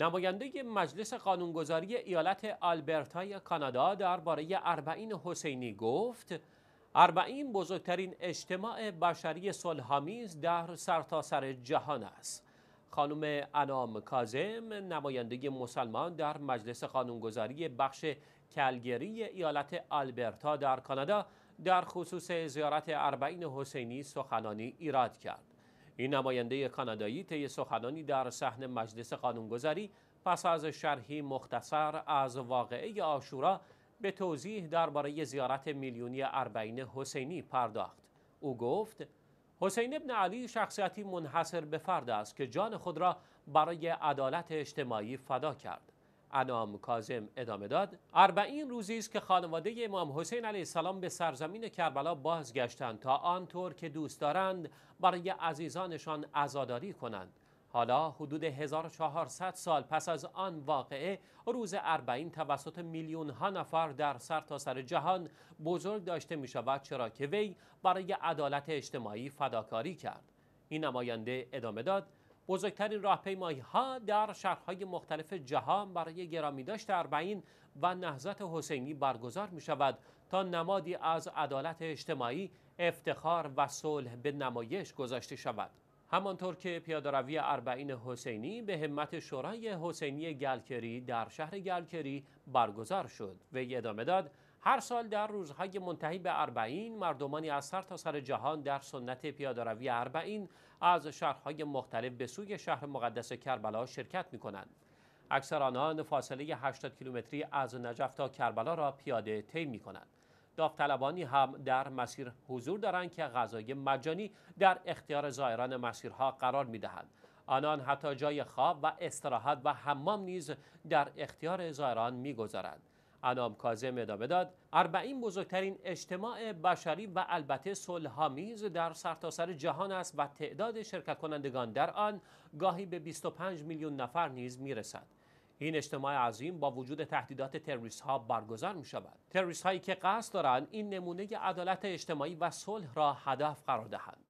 نماینده مجلس قانونگذاری ایالت آلبرتای کانادا درباره اربعین حسینی گفت اربعین بزرگترین اجتماع بشری صلحآمیز در سرتاسر سر جهان است خانم انام کازم نماینده مسلمان در مجلس قانونگذاری بخش کلگری ایالت آلبرتا در کانادا در خصوص زیارت اربعین حسینی سخنانی ایراد کرد این نماینده کانادایی طی سخنانی در صحن مجلس قانونگذاری پس از شرحی مختصر از واقعه آشورا به توضیح درباره زیارت میلیونی اربعین حسینی پرداخت او گفت حسین ابن علی شخصیتی منحصر به فرد است که جان خود را برای عدالت اجتماعی فدا کرد انام کازم ادامه داد اربعین روزی است که خانواده امام حسین علیه السلام به سرزمین کربلا بازگشتند تا آنطور که دوست دارند برای عزیزانشان عزاداری کنند حالا حدود 1400 سال پس از آن واقعه روز اربعین توسط میلیون ها نفر در سرتاسر سر جهان بزرگ داشته می شود چرا که وی برای عدالت اجتماعی فداکاری کرد این نماینده ادامه داد بزرگترین راهپیمایی ها در شهرهای مختلف جهان برای گرامیداشت اربعین و نهضت حسینی برگزار می شود تا نمادی از عدالت اجتماعی افتخار و صلح به نمایش گذاشته شود همانطور که روی اربعین حسینی به همت شورای حسینی گلکری در شهر گلکری برگزار شد و ادامه داد هر سال در روزهای منتهی به اربعین مردمانی از سر تا سر جهان در سنت پیادهروی اربعین از شهرهای مختلف به سوی شهر مقدس کربلا شرکت می کنند. اکثر آنان فاصله 80 کیلومتری از نجف تا کربلا را پیاده طی می کنند. داوطلبانی هم در مسیر حضور دارند که غذای مجانی در اختیار زائران مسیرها قرار می دهند. آنان حتی جای خواب و استراحت و حمام نیز در اختیار زائران می گذارند. انام کازم ادامه داد اربعین بزرگترین اجتماع بشری و البته صلحآمیز در سرتاسر سر جهان است و تعداد شرکت کنندگان در آن گاهی به 25 میلیون نفر نیز میرسد این اجتماع عظیم با وجود تهدیدات تروریست ها برگزار می شود تروریست هایی که قصد دارند این نمونه عدالت اجتماعی و صلح را هدف قرار دهند